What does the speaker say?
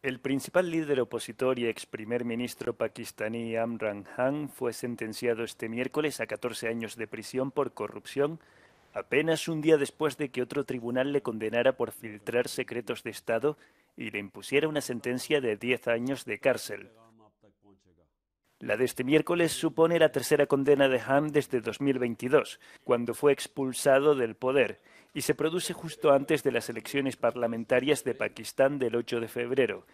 El principal líder opositor y ex primer ministro pakistaní Amran Khan fue sentenciado este miércoles a 14 años de prisión por corrupción, apenas un día después de que otro tribunal le condenara por filtrar secretos de Estado y le impusiera una sentencia de 10 años de cárcel. La de este miércoles supone la tercera condena de Ham desde 2022, cuando fue expulsado del poder, y se produce justo antes de las elecciones parlamentarias de Pakistán del 8 de febrero,